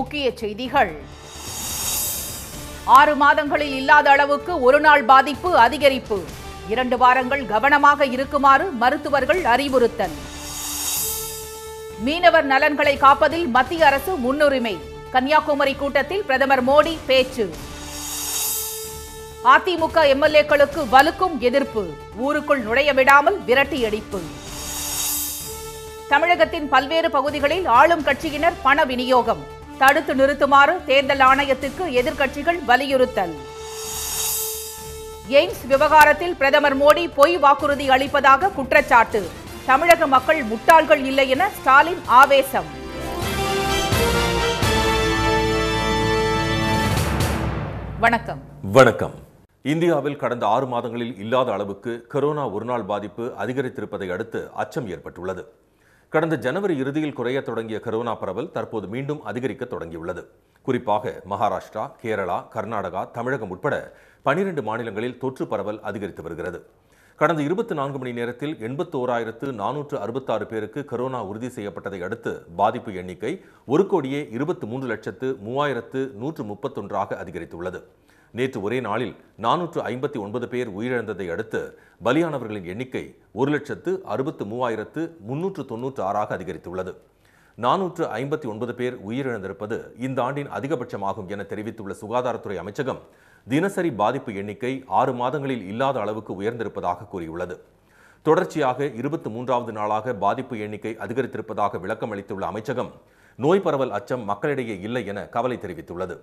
முக்கிய செய்திகள் ஆறு மாதங்களில் இல்லாத அளவுக்கு ஒருநாள் பாதிப்பு அதிகரிப்பு இரண்டு வாரங்கள் கவனமாக இருக்குமாறு மருத்துவர்கள் அறிவுறுத்தல் மீனவர் நலன்களை காப்பதில் மத்திய அரசு முன்னுரிமை கன்னியாகுமரி கூட்டத்தில் பிரதமர் மோடி பேச்சு அதிமுக எம்எல்ஏக்களுக்கு வலுக்கும் எதிர்ப்பு ஊருக்குள் நுழைய விடாமல் விரட்டி அடிப்பு தமிழகத்தின் பல்வேறு பகுதிகளில் ஆளும் கட்சியினர் பண விநியோகம் தடுத்து நிறுத்துமாறு தேர்தல் ஆணையத்துக்கு எதிர்க்கட்சிகள் வலியுறுத்தல் எய்ம்ஸ் விவகாரத்தில் பிரதமர் மோடி பொய் வாக்குறுதி அளிப்பதாக குற்றச்சாட்டு தமிழக மக்கள் முட்டாள்கள் இல்லை என ஸ்டாலின் ஆவேசம் வணக்கம் வணக்கம் இந்தியாவில் கடந்த ஆறு மாதங்களில் இல்லாத அளவுக்கு கரோனா ஒருநாள் பாதிப்பு அதிகரித்திருப்பதை அடுத்து அச்சம் ஏற்பட்டுள்ளது கடந்த ஜனவரி இறுதியில் குறைய தொடங்கிய கரோனா பரவல் தற்போது மீண்டும் அதிகரிக்க தொடங்கியுள்ளது குறிப்பாக மகாராஷ்டிரா கேரளா கர்நாடகா தமிழகம் உட்பட பனிரெண்டு மாநிலங்களில் தொற்று பரவல் அதிகரித்து வருகிறது கடந்த இருபத்தி நான்கு மணி நேரத்தில் எண்பத்தோராயிரத்து நானூற்று அறுபத்தாறு பேருக்கு கரோனா உறுதி செய்யப்பட்டதை அடுத்து பாதிப்பு எண்ணிக்கை ஒரு கோடியே இருபத்தி மூன்று லட்சத்து மூவாயிரத்து நூற்று முப்பத்தொன்றாக அதிகரித்துள்ளது நேற்று ஒரே நாளில் நானூற்று ஐம்பத்தி ஒன்பது பேர் உயிரிழந்ததை அடுத்து பலியானவர்களின் எண்ணிக்கை ஒரு லட்சத்து அறுபத்து மூவாயிரத்து முன்னூற்று தொன்னூற்று ஆறாக அதிகரித்துள்ளது நானூற்று ஐம்பத்தி ஒன்பது பேர் உயிரிழந்திருப்பது இந்த ஆண்டின் அதிகபட்சமாகும் என தெரிவித்துள்ள சுகாதாரத்துறை அமைச்சகம் தினசரி பாதிப்பு எண்ணிக்கை ஆறு மாதங்களில் இல்லாத அளவுக்கு உயர்ந்திருப்பதாக கூறியுள்ளது தொடர்ச்சியாக இருபத்தி மூன்றாவது நாளாக பாதிப்பு எண்ணிக்கை அதிகரித்திருப்பதாக விளக்கம் அளித்துள்ள அமைச்சகம் நோய் பரவல் அச்சம் மக்களிடையே இல்லை என கவலை தெரிவித்துள்ளது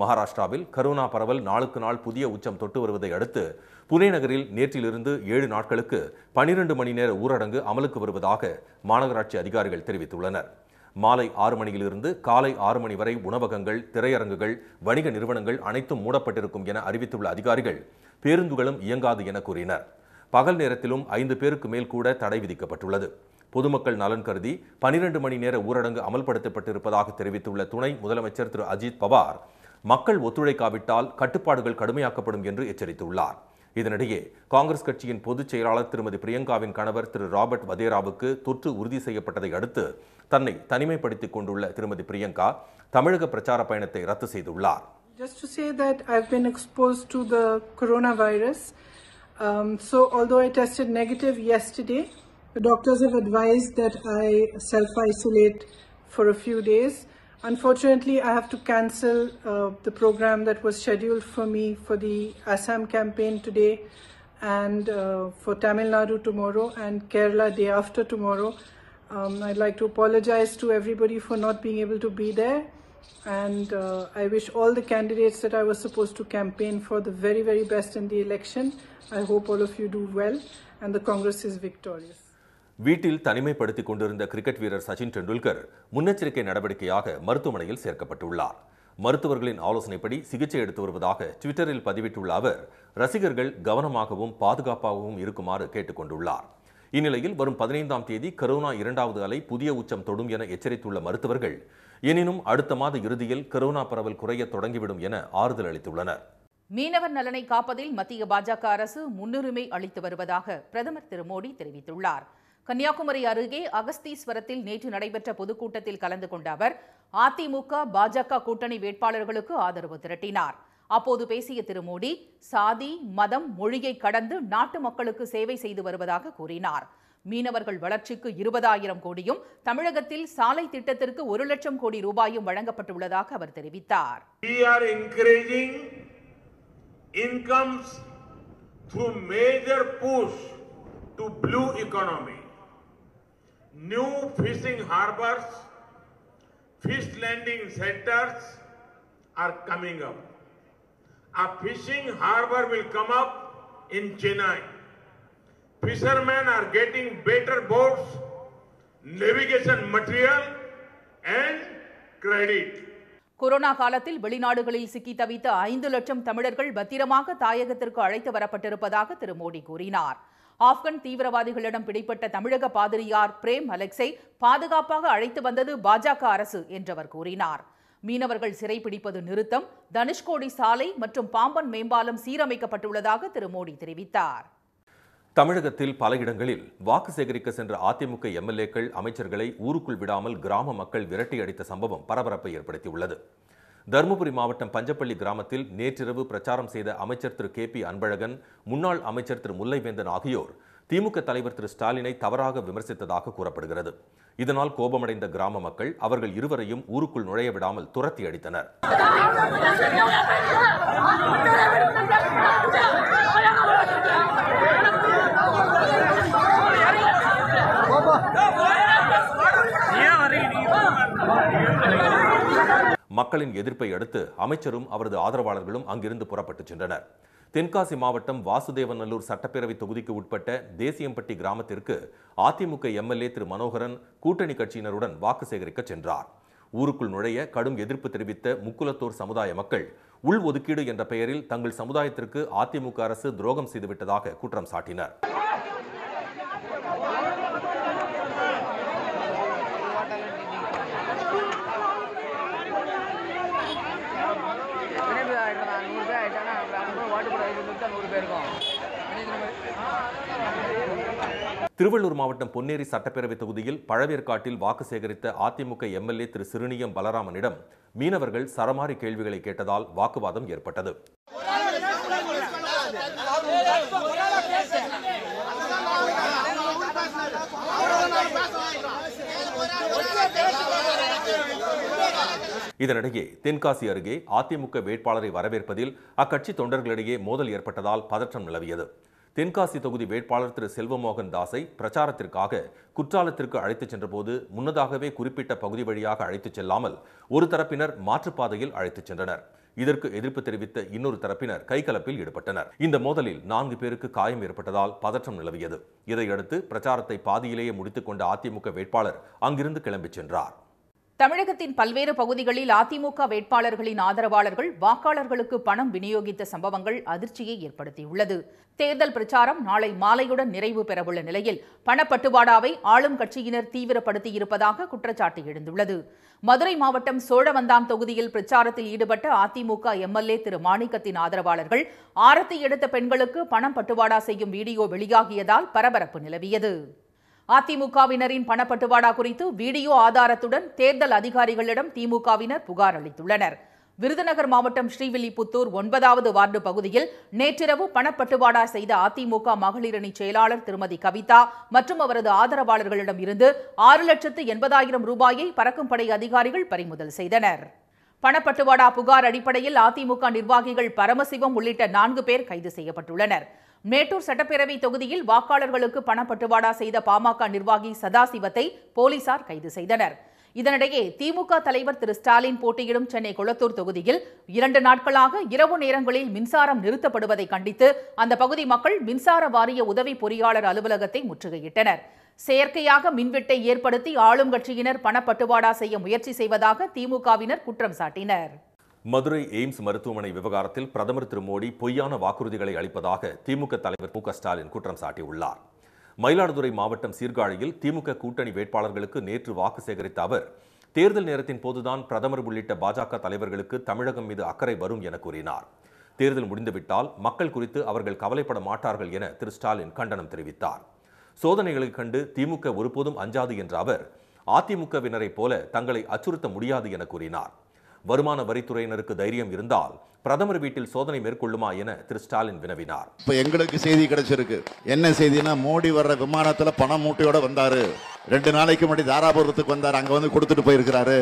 மகாராஷ்டிராவில் கரோனா பரவல் நாளுக்கு நாள் புதிய உச்சம் தொட்டு வருவதை அடுத்து புனே நகரில் நேற்றிலிருந்து ஏழு நாட்களுக்கு பனிரெண்டு மணி நேர ஊரடங்கு அமலுக்கு வருவதாக மாநகராட்சி அதிகாரிகள் தெரிவித்துள்ளனர் மாலை ஆறு மணியிலிருந்து காலை ஆறு மணி வரை உணவகங்கள் திரையரங்குகள் வணிக நிறுவனங்கள் அனைத்தும் மூடப்பட்டிருக்கும் என அறிவித்துள்ள அதிகாரிகள் பேருந்துகளும் இயங்காது என கூறினர் பகல் நேரத்திலும் ஐந்து பேருக்கு மேல் கூட தடை விதிக்கப்பட்டுள்ளது பொதுமக்கள் நலன் கருதி பனிரெண்டு மணி நேர ஊரடங்கு அமல்படுத்தப்பட்டிருப்பதாக தெரிவித்துள்ள துணை முதலமைச்சர் திரு அஜித் பவார் மக்கள் ஒத்துழைக்காவிட்டால் கட்டுப்பாடுகள் கடுமையாக்கப்படும் என்று எச்சரித்துள்ளார் இதனிடையே காங்கிரஸ் கட்சியின் பொதுச் செயலாளர் திருமதி பிரியங்காவின் கணவர் திரு ராபர்ட் வதேராவுக்கு தொற்று உறுதி செய்யப்பட்டதை அடுத்து தன்னை தனிமைப்படுத்திக் கொண்டுள்ள திருமதி பிரியங்கா தமிழக பிரச்சார பயணத்தை ரத்து செய்துள்ளார் Just to say that I've been exposed to the coronavirus. Um, so although I tested negative yesterday, doctors have advised that I self-isolate for a few days. Unfortunately, I have to cancel uh, the program that was scheduled for me for the Assam campaign today and uh, for Tamil Nadu tomorrow and Kerala day after tomorrow. Um, I'd like to apologize to everybody for not being able to be there. And uh, I wish all the candidates that I was supposed to campaign for the very, very best in the election. I hope all of you do well and the Congress is victorious. வீட்டில் தனிமைப்படுத்திக் கொண்டிருந்த cricket வீரர் சச்சின் டெண்டுல்கர் முன்னெச்சரிக்கை நடவடிக்கையாக மருத்துவமனையில் சேர்க்கப்பட்டுள்ளார் மருத்துவர்களின் ஆலோசனைப்படி சிகிச்சை எடுத்து வருவதாக ட்விட்டரில் பதிவிட்டுள்ள அவர் ரசிகர்கள் கவனமாகவும் பாதுகாப்பாகவும் இருக்குமாறு கொண்டுள்ளார் இந்நிலையில் வரும் பதினைந்தாம் தேதி கரோனா இரண்டாவது அலை புதிய உச்சம் தொடும் என எச்சரித்துள்ள மருத்துவர்கள் எனினும் அடுத்த மாத இறுதியில் கரோனா பரவல் குறைய தொடங்கிவிடும் என ஆறுதல் அளித்துள்ளனர் மீனவர் நலனை காப்பதில் மத்திய பாஜக அரசு முன்னுரிமை அளித்து வருவதாக பிரதமர் திரு மோடி தெரிவித்துள்ளார் கன்னியாகுமரி அருகே அகஸ்தீஸ்வரத்தில் நேற்று நடைபெற்ற பொதுக்கூட்டத்தில் கலந்து கொண்ட அவர் அதிமுக பாஜக கூட்டணி வேட்பாளர்களுக்கு ஆதரவு திரட்டினார் அப்போது பேசிய திரு மோடி சாதி மதம் மொழியை கடந்து நாட்டு மக்களுக்கு சேவை செய்து வருவதாக கூறினார் மீனவர்கள் வளர்ச்சிக்கு இருபதாயிரம் கோடியும் தமிழகத்தில் சாலை திட்டத்திற்கு ஒரு லட்சம் கோடி ரூபாயும் வழங்கப்பட்டுள்ளதாக அவர் தெரிவித்தார் major push to blue economy. new fishing harbors, fish landing centers are coming up. A fishing harbor will come up in Chennai. Fishermen are getting better boats, navigation material and credit. Corona காலத்தில் வெளிநாடுகளில் சிக்கி தவித்த ஐந்து லட்சம் தமிழர்கள் பத்திரமாக தாயகத்திற்கு அழைத்து வரப்பட்டிருப்பதாக திரு மோடி கூறினார் ஆப்கன் தீவிரவாதிகளிடம் பிடிப்பட்ட தமிழக பாதிரியார் பிரேம் அலெக்ஸை பாதுகாப்பாக அழைத்து வந்தது பாஜக அரசு என்றவர் கூறினார் மீனவர்கள் சிறைப்பிடிப்பது நிறுத்தம் தனுஷ்கோடி சாலை மற்றும் பாம்பன் மேம்பாலம் சீரமைக்கப்பட்டுள்ளதாக திரு மோடி தெரிவித்தார் தமிழகத்தில் பல இடங்களில் வாக்கு சேகரிக்க சென்ற அதிமுக எம்எல்ஏக்கள் அமைச்சர்களை ஊருக்குள் விடாமல் கிராம மக்கள் விரட்டி அடித்த சம்பவம் பரபரப்பை ஏற்படுத்தியுள்ளது தருமபுரி மாவட்டம் பஞ்சப்பள்ளி கிராமத்தில் நேற்றிரவு பிரச்சாரம் செய்த அமைச்சர் திரு கே பி அன்பழகன் முன்னாள் அமைச்சர் திரு முல்லைவேந்தன் ஆகியோர் திமுக தலைவர் திரு ஸ்டாலினை தவறாக விமர்சித்ததாக கூறப்படுகிறது இதனால் கோபமடைந்த கிராம மக்கள் அவர்கள் இருவரையும் ஊருக்குள் நுழைய விடாமல் துரத்தி அடித்தனர் மக்களின் எதிர்ப்பை அடுத்து அமைச்சரும் அவரது ஆதரவாளர்களும் அங்கிருந்து புறப்பட்டுச் சென்றனர் தென்காசி மாவட்டம் வாசுதேவநல்லூர் சட்டப்பேரவை தொகுதிக்கு உட்பட்ட தேசியம்பட்டி கிராமத்திற்கு அதிமுக எம்எல்ஏ திரு மனோகரன் கூட்டணி கட்சியினருடன் வாக்கு சேகரிக்க சென்றார் ஊருக்குள் நுழைய கடும் எதிர்ப்பு தெரிவித்த முக்குலத்தோர் சமுதாய மக்கள் உள் ஒதுக்கீடு என்ற பெயரில் தங்கள் சமுதாயத்திற்கு அதிமுக அரசு துரோகம் செய்துவிட்டதாக குற்றம் சாட்டினர் திருவள்ளூர் மாவட்டம் பொன்னேரி சட்டப்பேரவை தொகுதியில் பழவேற்காட்டில் வாக்கு சேகரித்த அதிமுக எம்எல்ஏ திரு சிறுனியம் பலராமனிடம் மீனவர்கள் சரமாரி கேள்விகளை கேட்டதால் வாக்குவாதம் ஏற்பட்டது இதனிடையே தென்காசி அருகே அதிமுக வேட்பாளரை வரவேற்பதில் அக்கட்சி தொண்டர்களிடையே மோதல் ஏற்பட்டதால் பதற்றம் நிலவியது தென்காசி தொகுதி வேட்பாளர் திரு செல்வமோகன் தாஸை பிரச்சாரத்திற்காக குற்றாலத்திற்கு அழைத்துச் சென்றபோது முன்னதாகவே குறிப்பிட்ட பகுதி வழியாக அழைத்துச் செல்லாமல் ஒரு தரப்பினர் மாற்றுப்பாதையில் அழைத்துச் சென்றனர் இதற்கு எதிர்ப்பு தெரிவித்த இன்னொரு தரப்பினர் கைகலப்பில் ஈடுபட்டனர் இந்த மோதலில் நான்கு பேருக்கு காயம் ஏற்பட்டதால் பதற்றம் நிலவியது இதையடுத்து பிரச்சாரத்தை பாதியிலேயே முடித்துக்கொண்ட அதிமுக வேட்பாளர் அங்கிருந்து கிளம்பிச் சென்றார் தமிழகத்தின் பல்வேறு பகுதிகளில் அதிமுக வேட்பாளர்களின் ஆதரவாளர்கள் வாக்காளர்களுக்கு பணம் விநியோகித்த சம்பவங்கள் அதிர்ச்சியை ஏற்படுத்தியுள்ளது தேர்தல் பிரச்சாரம் நாளை மாலையுடன் நிறைவு பெறவுள்ள நிலையில் பணப்பட்டுவாடாவை ஆளும் கட்சியினர் தீவிரப்படுத்தியிருப்பதாக குற்றச்சாட்டு எழுந்துள்ளது மதுரை மாவட்டம் சோழவந்தாம் தொகுதியில் பிரச்சாரத்தில் ஈடுபட்ட அதிமுக எம்எல்ஏ திரு மாணிக்கத்தின் ஆதரவாளர்கள் ஆரத்தி எடுத்த பெண்களுக்கு பணம் பட்டுவாடா செய்யும் வீடியோ வெளியாகியதால் பரபரப்பு நிலவியது அதிமுகவினரின் பணப்பட்டுவாடா குறித்து வீடியோ ஆதாரத்துடன் தேர்தல் அதிகாரிகளிடம் திமுகவினர் புகார் அளித்துள்ளனர் விருதுநகர் மாவட்டம் ஸ்ரீவில்லிபுத்தூர் ஒன்பதாவது வார்டு பகுதியில் நேற்றிரவு பணப்பட்டுவாடா செய்த அதிமுக மகளிரணி செயலாளர் திருமதி கவிதா மற்றும் அவரது ஆதரவாளர்களிடம் இருந்து ஆறு லட்சத்து எண்பதாயிரம் ரூபாயை பறக்கும் படை அதிகாரிகள் பறிமுதல் செய்தனர் பணப்பட்டுவாடா புகார் அடிப்படையில் அதிமுக நிர்வாகிகள் பரமசிவம் உள்ளிட்ட நான்கு பேர் கைது செய்யப்பட்டுள்ளனா் மேட்டூர் சட்டப்பேரவை தொகுதியில் வாக்காளர்களுக்கு பணப்பட்டுவாடா செய்த பாமக நிர்வாகி சதாசிவத்தை போலீசார் கைது செய்தனர் இதனிடையே திமுக தலைவர் திரு ஸ்டாலின் போட்டியிடும் சென்னை குளத்தூர் தொகுதியில் இரண்டு நாட்களாக இரவு நேரங்களில் மின்சாரம் நிறுத்தப்படுவதை கண்டித்து அந்த பகுதி மக்கள் மின்சார வாரிய உதவி பொறியாளர் அலுவலகத்தை முற்றுகையிட்டனர் செயற்கையாக மின்வெட்டை ஏற்படுத்தி ஆளும் கட்சியினர் பணப்பட்டுவாடா செய்ய முயற்சி செய்வதாக திமுகவினர் குற்றம் சாட்டினர் மதுரை எய்ம்ஸ் மருத்துவமனை விவகாரத்தில் பிரதமர் திரு மோடி பொய்யான வாக்குறுதிகளை அளிப்பதாக திமுக தலைவர் மு ஸ்டாலின் குற்றம் சாட்டியுள்ளார் மயிலாடுதுறை மாவட்டம் சீர்காழியில் திமுக கூட்டணி வேட்பாளர்களுக்கு நேற்று வாக்கு சேகரித்த அவர் தேர்தல் நேரத்தின் போதுதான் பிரதமர் உள்ளிட்ட பாஜக தலைவர்களுக்கு தமிழகம் மீது அக்கறை வரும் என கூறினார் தேர்தல் முடிந்துவிட்டால் மக்கள் குறித்து அவர்கள் கவலைப்பட மாட்டார்கள் என திரு ஸ்டாலின் கண்டனம் தெரிவித்தார் சோதனைகளை கண்டு திமுக ஒருபோதும் அஞ்சாது என்ற அவர் அதிமுகவினரை போல தங்களை அச்சுறுத்த முடியாது என கூறினார் வருமான வரித்துறையினருக்கு தைரியம் இருந்தால் பிரதமர் வீட்டில் சோதனை மேற்கொள்ளுமா என திரு ஸ்டாலின் வினவினார் இப்போ எங்களுக்கு செய்தி கிடைச்சிருக்கு என்ன செய்தினா மோடி வர்ற விமானத்தில் பண மூட்டையோட வந்தாரு ரெண்டு நாளைக்கு முன்னாடி தாராபுரத்துக்கு வந்தார் அங்கே வந்து கொடுத்துட்டு போயிருக்கிறாரு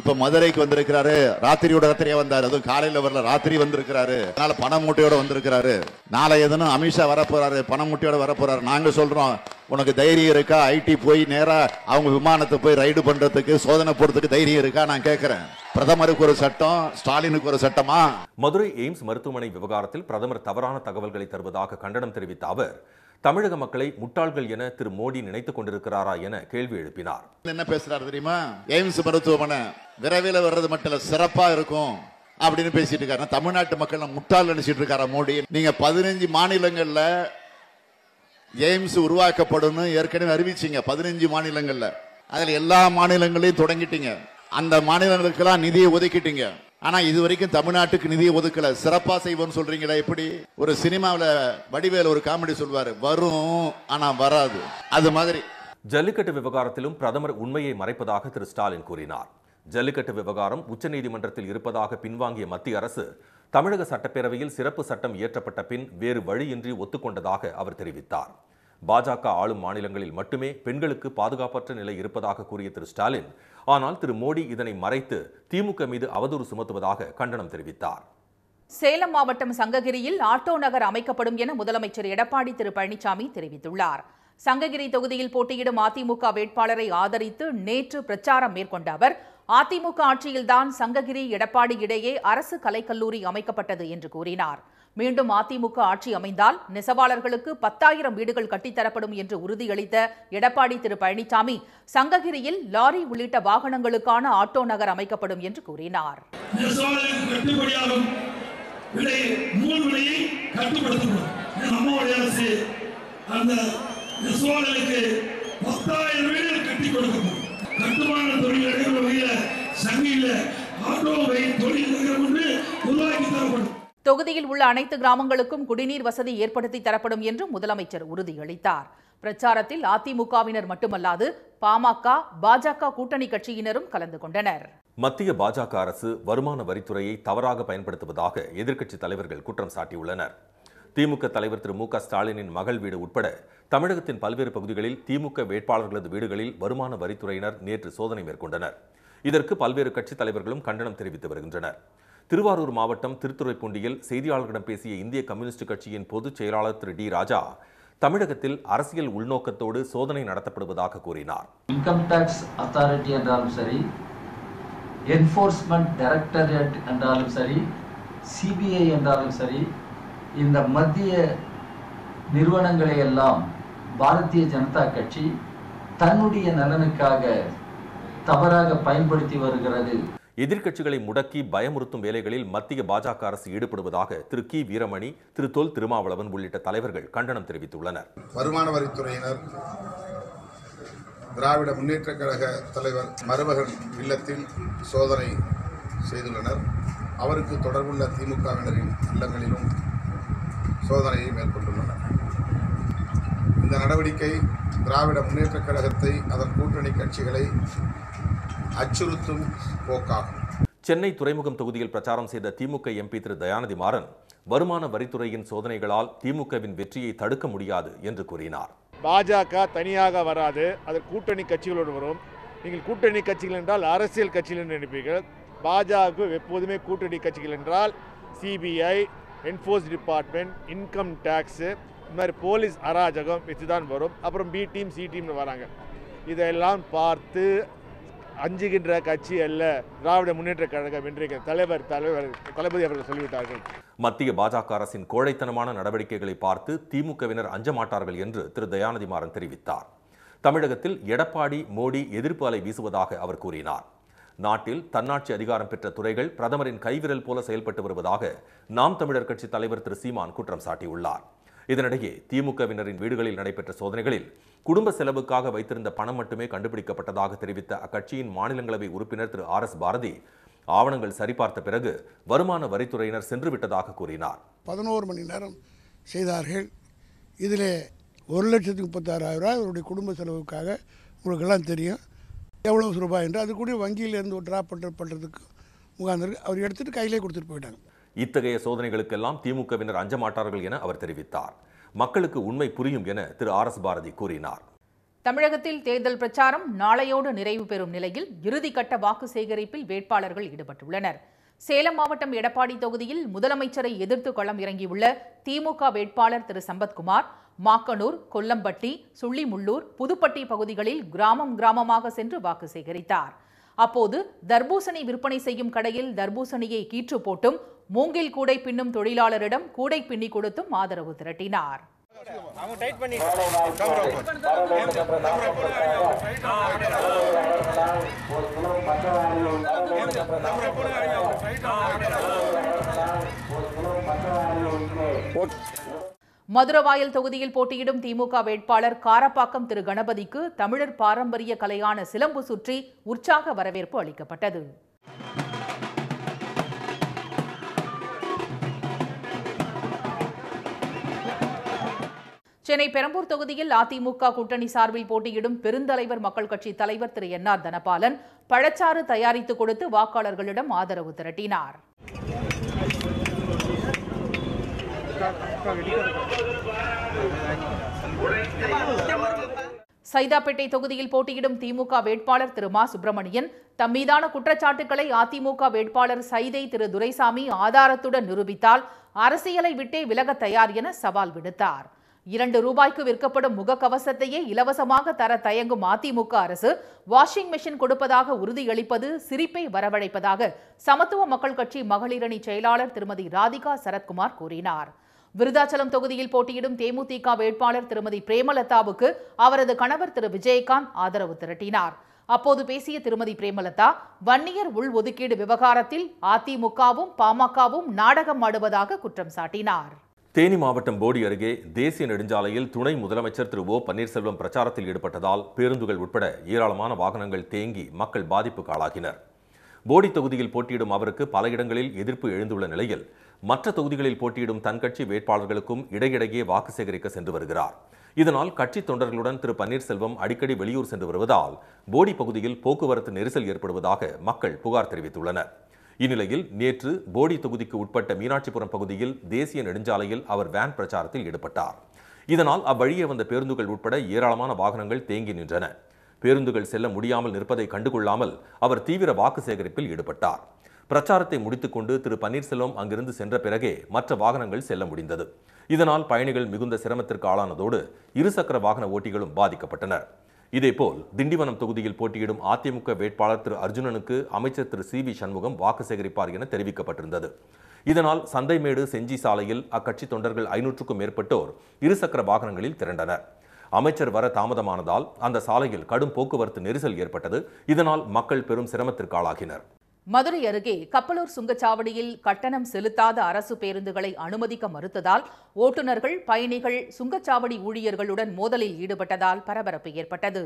இப்ப மதுரைக்கு வந்திருக்கிறாரு ராத்திரியோட ராத்திரியா வந்தாரு அதுவும் காலையில வரல ராத்திரி வந்திருக்கிறாரு அதனால பண மூட்டையோட வந்திருக்கிறாரு நாளை எதுனா அமித்ஷா வரப்போறாரு பண மூட்டையோட வரப்போறாரு நாங்க சொல்றோம் உனக்கு தைரியம் இருக்கா ஐடி போய் நேரா அவங்க விமானத்தை போய் ரைடு பண்றதுக்கு சோதனை போடுறதுக்கு தைரியம் இருக்கா நான் கேட்கிறேன் பிரதமருக்கு ஒரு சட்டம் ஸ்டாலினுக்கு ஒரு சட்டமா மதுரை எய்ம்ஸ் மருத்துவமனை விவகாரத்தில் பிரதமர் தவறான தகவல்களை தருவதாக கண்டனம் தெரிவித்த அவர் தமிழக மக்களை முட்டாள்கள் என திரு மோடி நினைத்துக் கொண்டிருக்கிறாரா என கேள்வி எழுப்பினார் என்ன பேசுறாரு தெரியுமா எய்ம்ஸ் மருத்துவமனை விரைவில் வர்றது மட்டும் இல்ல சிறப்பா இருக்கும் அப்படின்னு பேசிட்டு இருக்காரு தமிழ்நாட்டு மக்கள் முட்டாள் நினைச்சிட்டு இருக்காரா மோடி நீங்க பதினஞ்சு மாநிலங்கள்ல எய்ம்ஸ் உருவாக்கப்படும் ஏற்கனவே அறிவிச்சிங்க பதினஞ்சு மாநிலங்கள்ல அதில் எல்லா மாநிலங்களையும் தொடங்கிட்டீங்க அந்த மாநிலங்களுக்கெல்லாம் நிதியை ஒதுக்கிட்டீங்க ஆனா இது வரைக்கும் தமிழ்நாட்டுக்கு நிதி ஒதுக்கல சிறப்பா செய்வோம்னு சொல்றீங்களா எப்படி ஒரு சினிமாவில வடிவேல் ஒரு காமெடி சொல்வாரு வரும் ஆனா வராது அது மாதிரி ஜல்லிக்கட்டு விவகாரத்திலும் பிரதமர் உண்மையை மறைப்பதாக திரு ஸ்டாலின் கூறினார் ஜல்லிக்கட்டு விவகாரம் உச்சநீதிமன்றத்தில் இருப்பதாக பின்வாங்கிய மத்திய அரசு தமிழக சட்டப்பேரவையில் சிறப்பு சட்டம் இயற்றப்பட்ட பின் வேறு வழியின்றி ஒத்துக்கொண்டதாக அவர் தெரிவித்தார் பாஜக ஆளும் மாநிலங்களில் மட்டுமே பெண்களுக்கு பாதுகாப்பற்ற நிலை இருப்பதாக கூறிய திரு ஸ்டாலின் ஆனால் திரு மோடி இதனை மறைத்து திமுக மீது அவதூறு சுமத்துவதாக கண்டனம் தெரிவித்தார் சேலம் மாவட்டம் சங்ககிரியில் ஆட்டோ நகர் அமைக்கப்படும் என முதலமைச்சர் எடப்பாடி திரு பழனிசாமி தெரிவித்துள்ளார் சங்ககிரி தொகுதியில் போட்டியிடும் அதிமுக வேட்பாளரை ஆதரித்து நேற்று பிரச்சாரம் மேற்கொண்ட அவர் அதிமுக ஆட்சியில்தான் சங்ககிரி எடப்பாடி இடையே அரசு கலைக்கல்லூரி அமைக்கப்பட்டது என்று கூறினார் மீண்டும் அதிமுக ஆட்சி அமைந்தால் நெசவாளர்களுக்கு பத்தாயிரம் வீடுகள் கட்டித்தரப்படும் என்று உறுதியளித்த எடப்பாடி திரு பழனிசாமி சங்ககிரியில் லாரி உள்ளிட்ட வாகனங்களுக்கான ஆட்டோ நகர் அமைக்கப்படும் என்று கூறினார் கட்டுமான தொழில் வகையில் சங்கில ஆட்டோவை தொழில் நகரம் என்று உருவாக்கி தரப்படும் தொகுதியில் உள்ள அனைத்து கிராமங்களுக்கும் குடிநீர் வசதி ஏற்படுத்தி தரப்படும் என்றும் முதலமைச்சர் உறுதியளித்தார் பிரச்சாரத்தில் அதிமுகவினர் மட்டுமல்லாது பாமக பாஜக கூட்டணி கட்சியினரும் கலந்து கொண்டனர் மத்திய பாஜக அரசு வருமான வரித்துறையை தவறாக பயன்படுத்துவதாக எதிர்க்கட்சித் தலைவர்கள் குற்றம் சாட்டியுள்ளனர் திமுக தலைவர் திரு மு ஸ்டாலினின் மகள் வீடு உட்பட தமிழகத்தின் பல்வேறு பகுதிகளில் திமுக வேட்பாளர்களது வீடுகளில் வருமான வரித்துறையினர் நேற்று சோதனை மேற்கொண்டனர் இதற்கு பல்வேறு கட்சித் தலைவர்களும் கண்டனம் தெரிவித்து வருகின்றனர் திருவாரூர் மாவட்டம் திருத்துறைப்பூண்டியில் செய்தியாளர்களிடம் பேசிய இந்திய கம்யூனிஸ்ட் கட்சியின் பொதுச் செயலாளர் திரு டி ராஜா தமிழகத்தில் அரசியல் உள்நோக்கத்தோடு சோதனை நடத்தப்படுவதாக கூறினார் இன்கம் டாக்ஸ் அத்தாரிட்டி என்றாலும் சரி என்போர்ஸ்மெண்ட் டைரக்டரேட் என்றாலும் சரி சிபிஐ என்றாலும் சரி இந்த மத்திய நிறுவனங்களை எல்லாம் பாரதிய ஜனதா கட்சி தன்னுடைய நலனுக்காக தவறாக பயன்படுத்தி வருகிறது எதிர்க்கட்சிகளை முடக்கி பயமுறுத்தும் வேலைகளில் மத்திய பாஜக அரசு ஈடுபடுவதாக திரு கி வீரமணி திரு தொல் திருமாவளவன் உள்ளிட்ட தலைவர்கள் கண்டனம் தெரிவித்துள்ளனர் வருமான வரித்துறையினர் திராவிட முன்னேற்ற கழக தலைவர் மருமகன் இல்லத்தில் சோதனை செய்துள்ளனர் அவருக்கு தொடர்புள்ள திமுகவினரின் இல்லங்களிலும் சோதனையை மேற்கொண்டுள்ளனர் இந்த நடவடிக்கை திராவிட முன்னேற்ற கழகத்தை அதன் கூட்டணி கட்சிகளை அச்சுறுத்தும் போக்காகும் சென்னை துறைமுகம் தொகுதியில் பிரச்சாரம் செய்த திமுக எம்பி திரு தயாநிதி மாறன் வருமான வரித்துறையின் சோதனைகளால் திமுகவின் வெற்றியை தடுக்க முடியாது என்று கூறினார் பாஜக தனியாக வராது அது கூட்டணி கட்சிகளோடு வரும் நீங்கள் கூட்டணி கட்சிகள் என்றால் அரசியல் கட்சிகள் என்று நினைப்பீர்கள் பாஜக எப்போதுமே கூட்டணி கட்சிகள் என்றால் CBI enforce department income tax இது மாதிரி போலீஸ் அராஜகம் வச்சு தான் வரும் அப்புறம் பி டீம் சி டீம்னு வராங்க இதெல்லாம் பார்த்து அஞ்சுகின்ற கட்சி அல்ல திராவிட முன்னேற்ற கழகம் இன்றைக்கு தலைவர் தலைவர் தளபதி அவர்கள் சொல்லிவிட்டார்கள் மத்திய பாஜக அரசின் கோழைத்தனமான நடவடிக்கைகளை பார்த்து திமுகவினர் அஞ்ச மாட்டார்கள் என்று திரு தயாநிதி மாறன் தெரிவித்தார் தமிழகத்தில் எடப்பாடி மோடி எதிர்ப்பு அலை வீசுவதாக அவர் கூறினார் நாட்டில் தன்னாட்சி அதிகாரம் பெற்ற துறைகள் பிரதமரின் கைவிரல் போல செயல்பட்டு வருவதாக நாம் தமிழர் கட்சி தலைவர் திரு சீமான் குற்றம் சாட்டியுள்ளார் இதனிடையே திமுகவினரின் வீடுகளில் நடைபெற்ற சோதனைகளில் குடும்ப செலவுக்காக வைத்திருந்த பணம் மட்டுமே கண்டுபிடிக்கப்பட்டதாக தெரிவித்த அக்கட்சியின் மாநிலங்களவை உறுப்பினர் திரு ஆர் எஸ் பாரதி ஆவணங்கள் சரிபார்த்த பிறகு வருமான வரித்துறையினர் சென்றுவிட்டதாக கூறினார் பதினோரு மணி நேரம் செய்தார்கள் இதில் ஒரு லட்சத்து முப்பத்தாறாயிரம் ரூபாய் அவருடைய குடும்ப செலவுக்காக உங்களுக்கெல்லாம் தெரியும் எவ்வளோ ரூபாய் என்று அது கூட வங்கியிலிருந்து ஒரு ட்ராப் பண்ணுற பண்ணுறதுக்கு உட்கார்ந்துருக்கு அவர் எடுத்துகிட்டு கையிலே கொடுத்துட்டு போயிட்டாங்க இத்தகைய சோதனைகளுக்கெல்லாம் திமுகவினர் அஞ்ச மாட்டார்கள் என அவர் தெரிவித்தார் மக்களுக்கு உண்மை புரியும் என திரு ஆர் எஸ் பாரதி கூறினார் தமிழகத்தில் தேர்தல் பிரச்சாரம் நாளையோடு நிறைவு பெறும் நிலையில் இறுதிக்கட்ட வாக்கு சேகரிப்பில் வேட்பாளர்கள் ஈடுபட்டுள்ளனர் சேலம் மாவட்டம் எடப்பாடி தொகுதியில் முதலமைச்சரை எதிர்த்து களம் இறங்கியுள்ள திமுக வேட்பாளர் திரு சம்பத்குமார் மாக்கனூர் கொல்லம்பட்டி சுள்ளிமுள்ளூர் புதுப்பட்டி பகுதிகளில் கிராமம் கிராமமாக சென்று வாக்கு சேகரித்தார் அப்போது தர்பூசணி விற்பனை செய்யும் கடையில் தர்பூசணியை கீற்று போட்டும் மூங்கில் கூடை பின்னும் தொழிலாளரிடம் கூடை பின்னி கொடுத்தும் ஆதரவு திரட்டினார் மதுரவாயல் தொகுதியில் போட்டியிடும் திமுக வேட்பாளர் காரப்பாக்கம் திரு கணபதிக்கு தமிழர் பாரம்பரிய கலையான சிலம்பு சுற்றி உற்சாக வரவேற்பு அளிக்கப்பட்டது சென்னை பெரம்பூர் தொகுதியில் அதிமுக கூட்டணி சார்பில் போட்டியிடும் பெருந்தலைவர் மக்கள் கட்சி தலைவர் திரு என் ஆர் தனபாலன் பழச்சாறு தயாரித்து கொடுத்து வாக்காளர்களிடம் ஆதரவு திரட்டினார் சைதாப்பேட்டை தொகுதியில் போட்டியிடும் திமுக வேட்பாளர் திரு மா சுப்பிரமணியன் தம் மீதான குற்றச்சாட்டுக்களை அதிமுக வேட்பாளர் சைதை திரு துரைசாமி ஆதாரத்துடன் நிரூபித்தால் அரசியலை விட்டே விலக தயார் என சவால் விடுத்தார் இரண்டு ரூபாய்க்கு விற்கப்படும் முகக்கவசத்தையே இலவசமாக தர தயங்கும் அதிமுக அரசு வாஷிங் மிஷின் கொடுப்பதாக உறுதியளிப்பது சிரிப்பை வரவழைப்பதாக சமத்துவ மக்கள் கட்சி மகளிரணி செயலாளர் திருமதி ராதிகா சரத்குமார் கூறினார் விருதாச்சலம் தொகுதியில் போட்டியிடும் தேமுதிக வேட்பாளர் திருமதி பிரேமலதாவுக்கு அவரது கணவர் திரு விஜயகாந்த் ஆதரவு திரட்டினார் அப்போது பேசிய திருமதி பிரேமலதா வன்னியர் உள் ஒதுக்கீடு விவகாரத்தில் அதிமுகவும் பாமகவும் நாடகம் ஆடுவதாக குற்றம் சாட்டினார் தேனி மாவட்டம் போடி அருகே தேசிய நெடுஞ்சாலையில் துணை முதலமைச்சர் திரு ஓ பன்னீர்செல்வம் பிரச்சாரத்தில் ஈடுபட்டதால் பேருந்துகள் உட்பட ஏராளமான வாகனங்கள் தேங்கி மக்கள் பாதிப்புக்கு ஆளாகினர் போடி தொகுதியில் போட்டியிடும் அவருக்கு பல இடங்களில் எதிர்ப்பு எழுந்துள்ள நிலையில் மற்ற தொகுதிகளில் போட்டியிடும் தன் கட்சி வேட்பாளர்களுக்கும் இடையிடையே வாக்கு சேகரிக்க சென்று வருகிறார் இதனால் கட்சி தொண்டர்களுடன் திரு பன்னீர்செல்வம் அடிக்கடி வெளியூர் சென்று வருவதால் போடி பகுதியில் போக்குவரத்து நெரிசல் ஏற்படுவதாக மக்கள் புகார் தெரிவித்துள்ளனர் இந்நிலையில் நேற்று போடி தொகுதிக்கு உட்பட்ட மீனாட்சிபுரம் பகுதியில் தேசிய நெடுஞ்சாலையில் அவர் வேன் பிரச்சாரத்தில் ஈடுபட்டார் இதனால் அவ்வழியே வந்த பேருந்துகள் உட்பட ஏராளமான வாகனங்கள் தேங்கி நின்றன பேருந்துகள் செல்ல முடியாமல் நிற்பதை கண்டுகொள்ளாமல் அவர் தீவிர வாக்கு சேகரிப்பில் ஈடுபட்டார் பிரச்சாரத்தை முடித்துக்கொண்டு திரு பன்னீர்செல்வம் அங்கிருந்து சென்ற பிறகே மற்ற வாகனங்கள் செல்ல முடிந்தது இதனால் பயணிகள் மிகுந்த சிரமத்திற்கு ஆளானதோடு இருசக்கர வாகன ஓட்டிகளும் பாதிக்கப்பட்டனர் இதேபோல் திண்டிவனம் தொகுதியில் போட்டியிடும் அதிமுக வேட்பாளர் திரு அர்ஜுனனுக்கு அமைச்சர் திரு சி வி சண்முகம் வாக்கு சேகரிப்பார் என தெரிவிக்கப்பட்டிருந்தது இதனால் சந்தைமேடு செஞ்சி சாலையில் அக்கட்சி தொண்டர்கள் ஐநூற்றுக்கும் மேற்பட்டோர் இருசக்கர வாகனங்களில் திரண்டனர் அமைச்சர் வர தாமதமானதால் அந்த சாலையில் கடும் போக்குவரத்து நெரிசல் ஏற்பட்டது இதனால் மக்கள் பெரும் சிரமத்திற்கு ஆளாகினர் மதுரை அருகே கப்பலூர் சுங்கச்சாவடியில் கட்டணம் செலுத்தாத அரசு பேருந்துகளை அனுமதிக்க மறுத்ததால் ஓட்டுநர்கள் பயணிகள் சுங்கச்சாவடி ஊழியர்களுடன் மோதலில் ஈடுபட்டதால் பரபரப்பு ஏற்பட்டது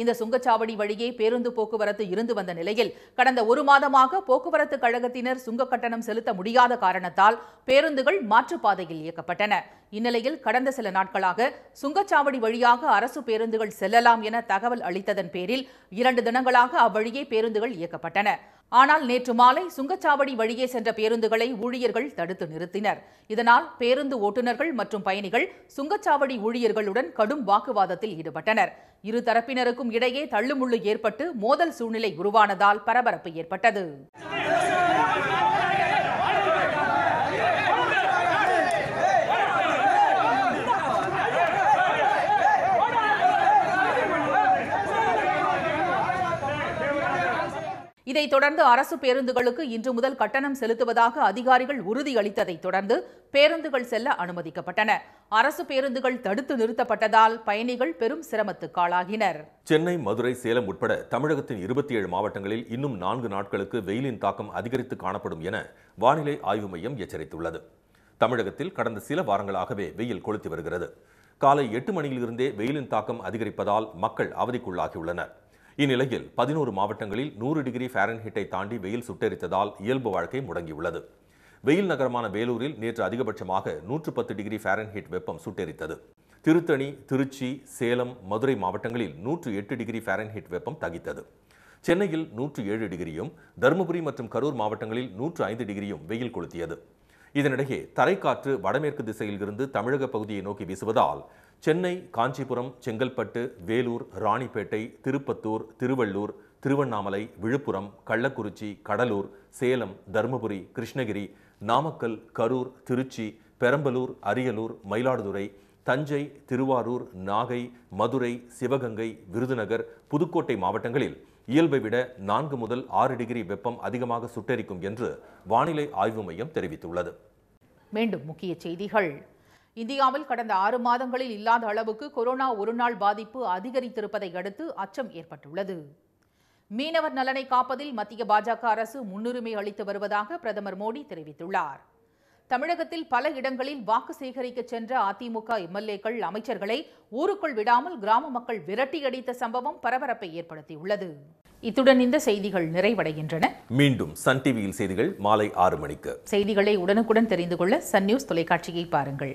இந்த சுங்கச்சாவடி வழியே பேருந்து போக்குவரத்து இருந்து வந்த நிலையில் கடந்த ஒரு மாதமாக போக்குவரத்து கழகத்தினர் சுங்க கட்டணம் செலுத்த முடியாத காரணத்தால் பேருந்துகள் மாற்றுப்பாதையில் இயக்கப்பட்டன இந்நிலையில் கடந்த சில நாட்களாக சுங்கச்சாவடி வழியாக அரசு பேருந்துகள் செல்லலாம் என தகவல் அளித்ததன் பேரில் இரண்டு தினங்களாக அவ்வழியே பேருந்துகள் இயக்கப்பட்டன ஆனால் நேற்று மாலை சுங்கச்சாவடி வழியே சென்ற பேருந்துகளை ஊழியர்கள் தடுத்து நிறுத்தினர் இதனால் பேருந்து ஓட்டுநர்கள் மற்றும் பயணிகள் சுங்கச்சாவடி ஊழியர்களுடன் கடும் வாக்குவாதத்தில் ஈடுபட்டனர் இரு தரப்பினருக்கும் இடையே தள்ளுமுள்ளு ஏற்பட்டு மோதல் சூழ்நிலை உருவானதால் பரபரப்பு ஏற்பட்டது இதைத் தொடர்ந்து அரசு பேருந்துகளுக்கு இன்று முதல் கட்டணம் செலுத்துவதாக அதிகாரிகள் உறுதியளித்ததைத் தொடர்ந்து பேருந்துகள் செல்ல அனுமதிக்கப்பட்டன அரசு பேருந்துகள் தடுத்து நிறுத்தப்பட்டதால் பயணிகள் பெரும் சிரமத்துக்காளாகினர் சென்னை மதுரை சேலம் உட்பட தமிழகத்தின் இருபத்தி ஏழு மாவட்டங்களில் இன்னும் நான்கு நாட்களுக்கு வெயிலின் தாக்கம் அதிகரித்து காணப்படும் என வானிலை ஆய்வு மையம் எச்சரித்துள்ளது தமிழகத்தில் கடந்த சில வாரங்களாகவே வெயில் கொளுத்தி வருகிறது காலை எட்டு மணியிலிருந்தே வெயிலின் தாக்கம் அதிகரிப்பதால் மக்கள் அவதிக்குள்ளாகியுள்ளனர் இந்நிலையில் பதினோரு மாவட்டங்களில் நூறு டிகிரி ஃபாரன்ஹீட்டை தாண்டி வெயில் சுட்டெரித்ததால் இயல்பு வாழ்க்கை முடங்கியுள்ளது வெயில் நகரமான வேலூரில் நேற்று அதிகபட்சமாக நூற்று பத்து டிகிரி ஃபாரன்ஹீட் வெப்பம் சுட்டெரித்தது திருத்தணி திருச்சி சேலம் மதுரை மாவட்டங்களில் நூற்று எட்டு டிகிரி ஃபாரன்ஹீட் வெப்பம் தகித்தது சென்னையில் நூற்று ஏழு டிகிரியும் தருமபுரி மற்றும் கரூர் மாவட்டங்களில் நூற்று ஐந்து டிகிரியும் வெயில் கொளுத்தியது இதனிடையே தரைக்காற்று வடமேற்கு திசையில் இருந்து தமிழக பகுதியை நோக்கி வீசுவதால் சென்னை காஞ்சிபுரம் செங்கல்பட்டு வேலூர் ராணிப்பேட்டை திருப்பத்தூர் திருவள்ளூர் திருவண்ணாமலை விழுப்புரம் கள்ளக்குறிச்சி கடலூர் சேலம் தருமபுரி கிருஷ்ணகிரி நாமக்கல் கரூர் திருச்சி பெரம்பலூர் அரியலூர் மயிலாடுதுறை தஞ்சை திருவாரூர் நாகை மதுரை சிவகங்கை விருதுநகர் புதுக்கோட்டை மாவட்டங்களில் இயல்பை விட நான்கு முதல் ஆறு டிகிரி வெப்பம் அதிகமாக சுட்டெரிக்கும் என்று வானிலை ஆய்வு மையம் தெரிவித்துள்ளது மீண்டும் முக்கிய செய்திகள் இந்தியாவில் கடந்த ஆறு மாதங்களில் இல்லாத அளவுக்கு கொரோனா ஒருநாள் பாதிப்பு அதிகரித்திருப்பதை அடுத்து அச்சம் ஏற்பட்டுள்ளது மீனவர் நலனை காப்பதில் மத்திய பாஜக அரசு முன்னுரிமை அளித்து வருவதாக பிரதமர் மோடி தெரிவித்துள்ளார் தமிழகத்தில் பல இடங்களில் வாக்கு சேகரிக்க சென்ற அதிமுக எம்எல்ஏக்கள் அமைச்சர்களை ஊருக்குள் விடாமல் கிராம மக்கள் விரட்டியடித்த சம்பவம் பரபரப்பை ஏற்படுத்தியுள்ளது இத்துடன் இந்த செய்திகள் நிறைவடைகின்றன மீண்டும் சன் டிவியில் செய்திகள் மாலை ஆறு மணிக்கு செய்திகளை உடனுக்குடன் தெரிந்து கொள்ள சன் நியூஸ் தொலைக்காட்சியை பாருங்கள்